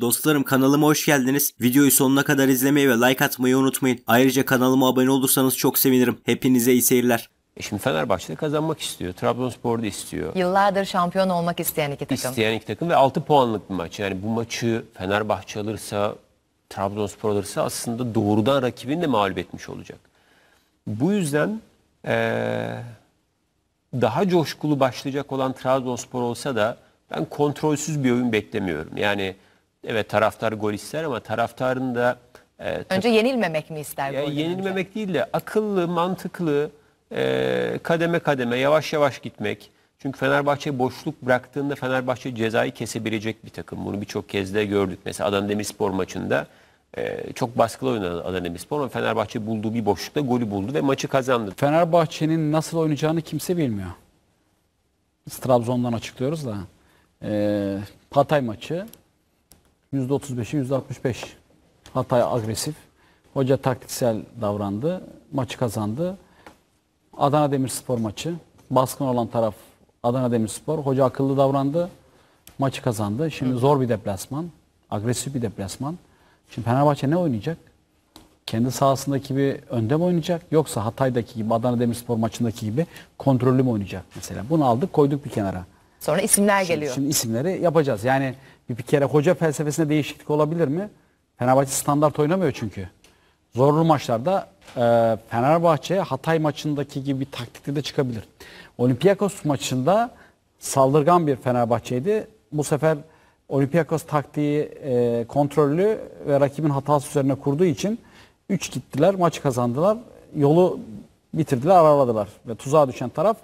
Dostlarım kanalıma hoş geldiniz. Videoyu sonuna kadar izlemeyi ve like atmayı unutmayın. Ayrıca kanalıma abone olursanız çok sevinirim. Hepinize iyi seyirler. E şimdi Fenerbahçe'de kazanmak istiyor. Trabzonspor da istiyor. Yıllardır şampiyon olmak isteyen iki takım. İsteyen iki takım ve 6 puanlık bir maç. Yani bu maçı Fenerbahçe alırsa, Trabzonspor alırsa aslında doğrudan rakibini de mağlup etmiş olacak. Bu yüzden ee, daha coşkulu başlayacak olan Trabzonspor olsa da ben kontrolsüz bir oyun beklemiyorum. Yani Evet taraftar gol ister ama taraftarın da e, Önce yenilmemek mi ister? ya, golden önce? yenilmemek değil de akıllı, mantıklı, e, kademe kademe, yavaş yavaş gitmek. Çünkü Fenerbahçe boşluk bıraktığında Fenerbahçe cezayı kesebilecek bir takım. Bunu birçok kez de gördük. Mesela Adana Demirspor maçında e, çok baskılı oynadı Adana Demirspor ama Fenerbahçe bulduğu bir boşlukta golü buldu ve maçı kazandı. Fenerbahçe'nin nasıl oynayacağını kimse bilmiyor. Trabzon'dan açıklıyoruz da. Ee, Hatay maçı %35'i %65 Hatay agresif. Hoca taktiksel davrandı. Maçı kazandı. Adana Demirspor maçı. Baskın olan taraf Adana Demirspor. Hoca akıllı davrandı. Maçı kazandı. Şimdi evet. zor bir deplasman. Agresif bir deplasman. Şimdi Fenerbahçe ne oynayacak? Kendi sahasındaki bir önde mi oynayacak? Yoksa Hatay'daki gibi, Adana Demirspor maçındaki gibi kontrollü mü oynayacak mesela? Bunu aldık koyduk bir kenara. Sonra isimler şimdi, geliyor. Şimdi isimleri yapacağız. Yani bir, bir kere hoca felsefesinde değişiklik olabilir mi? Fenerbahçe standart oynamıyor çünkü. Zorlu maçlarda e, Fenerbahçe Hatay maçındaki gibi bir taktikte de çıkabilir. Olympiakos maçında saldırgan bir Fenerbahçe'ydi. Bu sefer Olympiakos taktiği e, kontrollü ve rakibin hatası üzerine kurduğu için 3 gittiler, maçı kazandılar. Yolu bitirdiler, araladılar. Ve tuzağa düşen taraf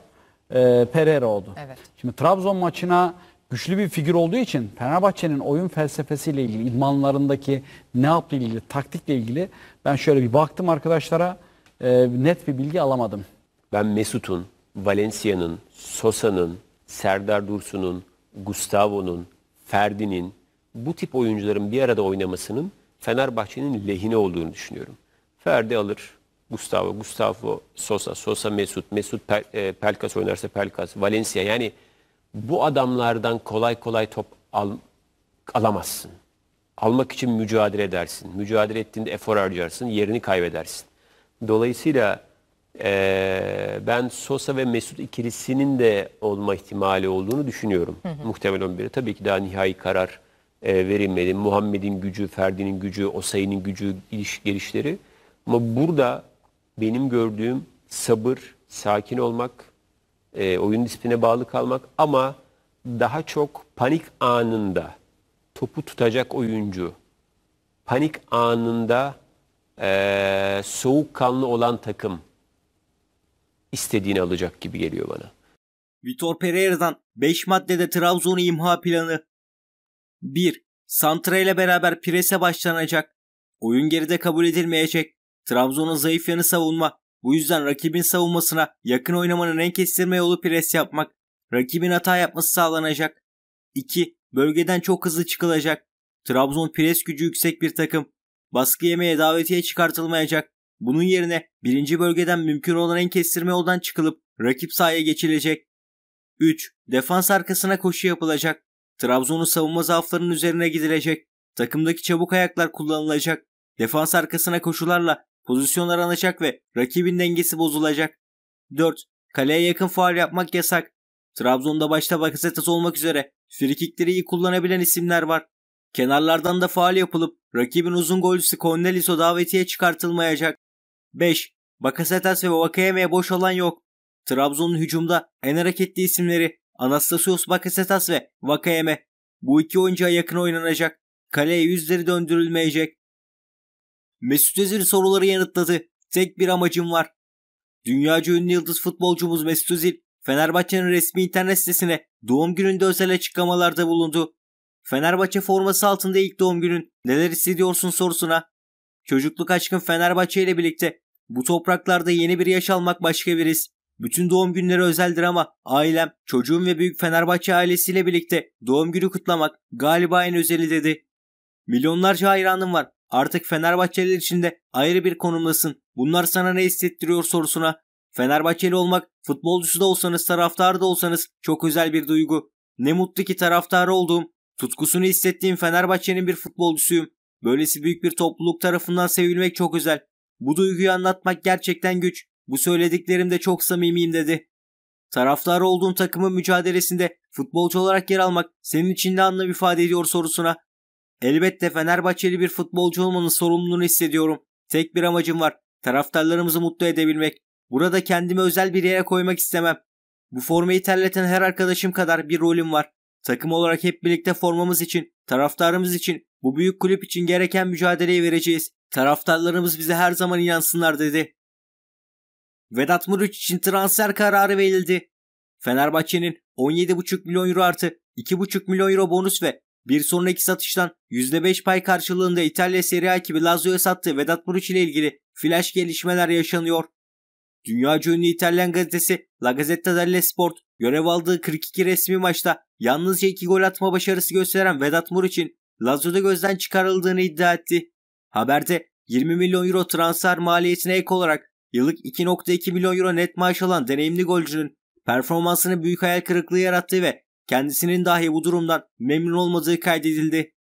e, Pereira oldu. Evet. Şimdi Trabzon maçına güçlü bir figür olduğu için Fenerbahçe'nin oyun felsefesiyle ilgili, idmanlarındaki ne yaptığı ilgili, taktikle ilgili ben şöyle bir baktım arkadaşlara e, net bir bilgi alamadım. Ben Mesut'un, Valencia'nın, Sosa'nın, Serdar Dursun'un, Gustavo'nun, Ferdi'nin bu tip oyuncuların bir arada oynamasının Fenerbahçe'nin lehine olduğunu düşünüyorum. Ferdi alır, Gustavo, Gustavo, Sosa, Sosa Mesut, Mesut Pel, e, Pelkas oynarsa Pelkas, Valencia yani bu adamlardan kolay kolay top al, alamazsın. Almak için mücadele edersin. Mücadele ettiğinde efor harcarsın, yerini kaybedersin. Dolayısıyla e, ben Sosa ve Mesut ikilisinin de olma ihtimali olduğunu düşünüyorum. Hı hı. Muhtemel 11'e tabii ki daha nihai karar e, verilmedi. Muhammed'in gücü, Ferdi'nin gücü, Osayi'nin gücü, geliş, gelişleri. Ama burada benim gördüğüm sabır, sakin olmak, e, oyun disipline bağlı kalmak ama daha çok panik anında topu tutacak oyuncu, panik anında e, soğukkanlı olan takım istediğini alacak gibi geliyor bana. Vitor Pereira'dan 5 maddede Trabzon'u imha planı. 1. Santra ile beraber prese başlanacak. Oyun geride kabul edilmeyecek. Trabzon'un zayıf yanı savunma. Bu yüzden rakibin savunmasına yakın oynamanın en kestirme yolu pres yapmak. Rakibin hata yapması sağlanacak. 2. Bölgeden çok hızlı çıkılacak. Trabzon pres gücü yüksek bir takım. Baskı yemeye davetiye çıkartılmayacak. Bunun yerine birinci bölgeden mümkün olan en kestirme yoldan çıkılıp rakip sahaya geçilecek. 3. Defans arkasına koşu yapılacak. Trabzon'un savunma zaaflarının üzerine gidilecek. Takımdaki çabuk ayaklar kullanılacak. Defans arkasına koşularla pozisyon aranacak ve rakibin dengesi bozulacak. 4. Kaleye yakın faal yapmak yasak. Trabzon'da başta Bakasetas olmak üzere frikikleri iyi kullanabilen isimler var. Kenarlardan da faal yapılıp rakibin uzun golcüsü Corneliso davetiye çıkartılmayacak. 5. Bakasetas ve Vakayeme'ye boş olan yok. Trabzon'un hücumda en hareketli isimleri Anastasios Bakasetas ve Vakayeme. Bu iki oyuncuya yakın oynanacak. Kaleye yüzleri döndürülmeyecek. Mesut Özil soruları yanıtladı. Tek bir amacım var. Dünyaca ünlü yıldız futbolcumuz Mesut Özil, Fenerbahçe'nin resmi internet sitesine doğum gününde özel açıklamalarda bulundu. Fenerbahçe forması altında ilk doğum günün neler hissediyorsun sorusuna çocukluk aşkın Fenerbahçe ile birlikte bu topraklarda yeni bir yaş almak başka bir his. Bütün doğum günleri özeldir ama ailem, çocuğum ve büyük Fenerbahçe ailesiyle birlikte doğum günü kutlamak galiba en özeli dedi. Milyonlarca hayranım var Artık Fenerbahçeliler de ayrı bir konumdasın. Bunlar sana ne hissettiriyor sorusuna Fenerbahçeli olmak futbolcusu da olsanız taraftar da olsanız çok özel bir duygu. Ne mutlu ki taraftarı olduğum, tutkusunu hissettiğim Fenerbahçe'nin bir futbolcusuyum. Böylesi büyük bir topluluk tarafından sevilmek çok özel. Bu duyguyu anlatmak gerçekten güç. Bu söylediklerimde çok samimiyim dedi. Taraftar olduğun takımın mücadelesinde futbolcu olarak yer almak senin için ne anlam ifade ediyor sorusuna Elbette Fenerbahçeli bir futbolcu olmanın sorumluluğunu hissediyorum. Tek bir amacım var. Taraftarlarımızı mutlu edebilmek. Burada kendimi özel bir yere koymak istemem. Bu formayı terleten her arkadaşım kadar bir rolüm var. Takım olarak hep birlikte formamız için, taraftarımız için, bu büyük kulüp için gereken mücadeleyi vereceğiz. Taraftarlarımız bize her zaman inansınlar dedi. Vedat Muriç için transfer kararı verildi. Fenerbahçe'nin 17,5 milyon euro artı 2,5 milyon euro bonus ve bir sonraki satıştan %5 pay karşılığında İtalya Serie A ekibi Lazio'ya sattığı Vedat Muriç ile ilgili flash gelişmeler yaşanıyor. Dünya ünlü İtalyan gazetesi La Gazzetta dello Sport görev aldığı 42 resmi maçta yalnızca 2 gol atma başarısı gösteren Vedat Muriç'in Lazio'da gözden çıkarıldığını iddia etti. Haberde 20 milyon euro transfer maliyetine ek olarak yıllık 2.2 milyon euro net maaş alan deneyimli golcünün performansını büyük hayal kırıklığı yarattığı ve kendisinin dahi bu durumdan memnun olmadığı kaydedildi.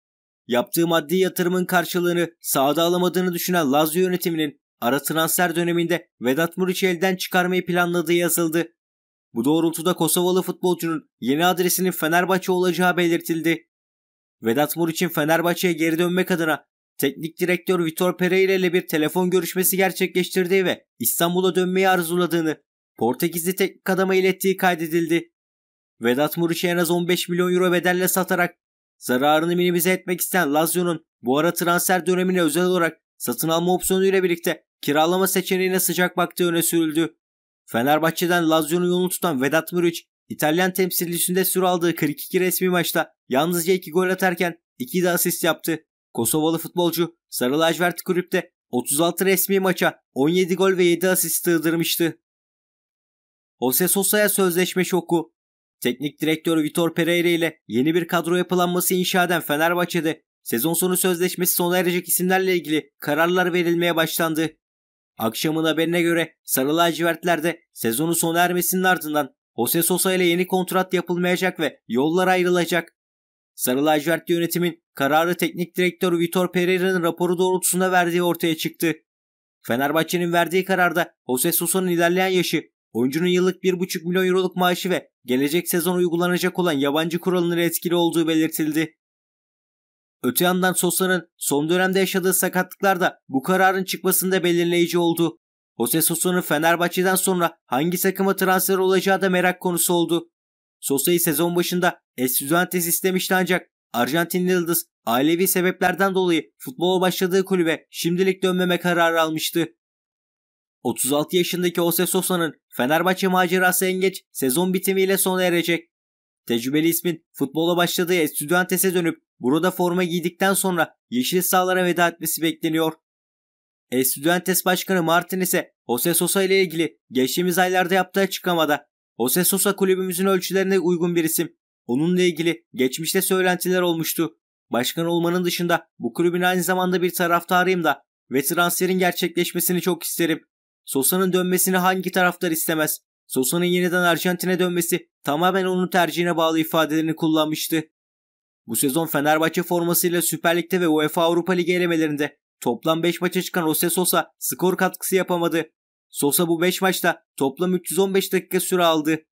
Yaptığı maddi yatırımın karşılığını sahada alamadığını düşünen Lazio yönetiminin ara transfer döneminde Vedat Muriç'i elden çıkarmayı planladığı yazıldı. Bu doğrultuda Kosovalı futbolcunun yeni adresinin Fenerbahçe olacağı belirtildi. Vedat Muriç'in Fenerbahçe'ye geri dönmek adına teknik direktör Vitor Pereira ile bir telefon görüşmesi gerçekleştirdiği ve İstanbul'a dönmeyi arzuladığını Portekizli teknik adama ilettiği kaydedildi. Vedat Muriç'i en az 15 milyon euro bedelle satarak zararını minimize etmek isteyen Lazio'nun bu ara transfer dönemine özel olarak satın alma opsiyonuyla birlikte kiralama seçeneğine sıcak baktığı öne sürüldü. Fenerbahçe'den Lazio'nun yolunu tutan Vedat Muriç, İtalyan temsilcisinde süre aldığı 42 resmi maçta yalnızca 2 gol atarken 2 de asist yaptı. Kosovalı futbolcu Sarı Lacivert Kulüp'te 36 resmi maça 17 gol ve 7 asist sığdırmıştı. Jose Sosa'ya sözleşme şoku Teknik direktör Vitor Pereira ile yeni bir kadro yapılanması inşa eden Fenerbahçe'de sezon sonu sözleşmesi sona erecek isimlerle ilgili kararlar verilmeye başlandı. Akşamın haberine göre Sarı Lacivertler'de sezonu sona ermesinin ardından Jose Sosa ile yeni kontrat yapılmayacak ve yollar ayrılacak. Sarı lacivertli yönetimin kararı teknik direktör Vitor Pereira'nın raporu doğrultusunda verdiği ortaya çıktı. Fenerbahçe'nin verdiği kararda Jose Sosa'nın ilerleyen yaşı, oyuncunun yıllık 1,5 milyon euroluk maaşı ve gelecek sezon uygulanacak olan yabancı kuralının etkili olduğu belirtildi. Öte yandan Sosa'nın son dönemde yaşadığı sakatlıklar da bu kararın çıkmasında belirleyici oldu. Jose Sosa'nın Fenerbahçe'den sonra hangi takıma transfer olacağı da merak konusu oldu. Sosa'yı sezon başında Estudiantes istemişti ancak Arjantinli Yıldız ailevi sebeplerden dolayı futbola başladığı kulübe şimdilik dönmeme kararı almıştı. 36 yaşındaki Jose Sosa'nın Fenerbahçe macerası en geç sezon bitimiyle sona erecek. Tecrübeli ismin futbola başladığı Estudiantes'e dönüp burada forma giydikten sonra yeşil sahalara veda etmesi bekleniyor. Estudiantes Başkanı Martin ise Jose Sosa ile ilgili geçtiğimiz aylarda yaptığı açıklamada Jose Sosa kulübümüzün ölçülerine uygun bir isim. Onunla ilgili geçmişte söylentiler olmuştu. Başkan olmanın dışında bu kulübün aynı zamanda bir taraftarıyım da ve transferin gerçekleşmesini çok isterim. Sosa'nın dönmesini hangi taraftar istemez? Sosa'nın yeniden Arjantin'e dönmesi tamamen onun tercihine bağlı ifadelerini kullanmıştı. Bu sezon Fenerbahçe formasıyla Süper Lig'de ve UEFA Avrupa Ligi elemelerinde toplam 5 maça çıkan Jose Sosa skor katkısı yapamadı. Sosa bu 5 maçta toplam 315 dakika süre aldı.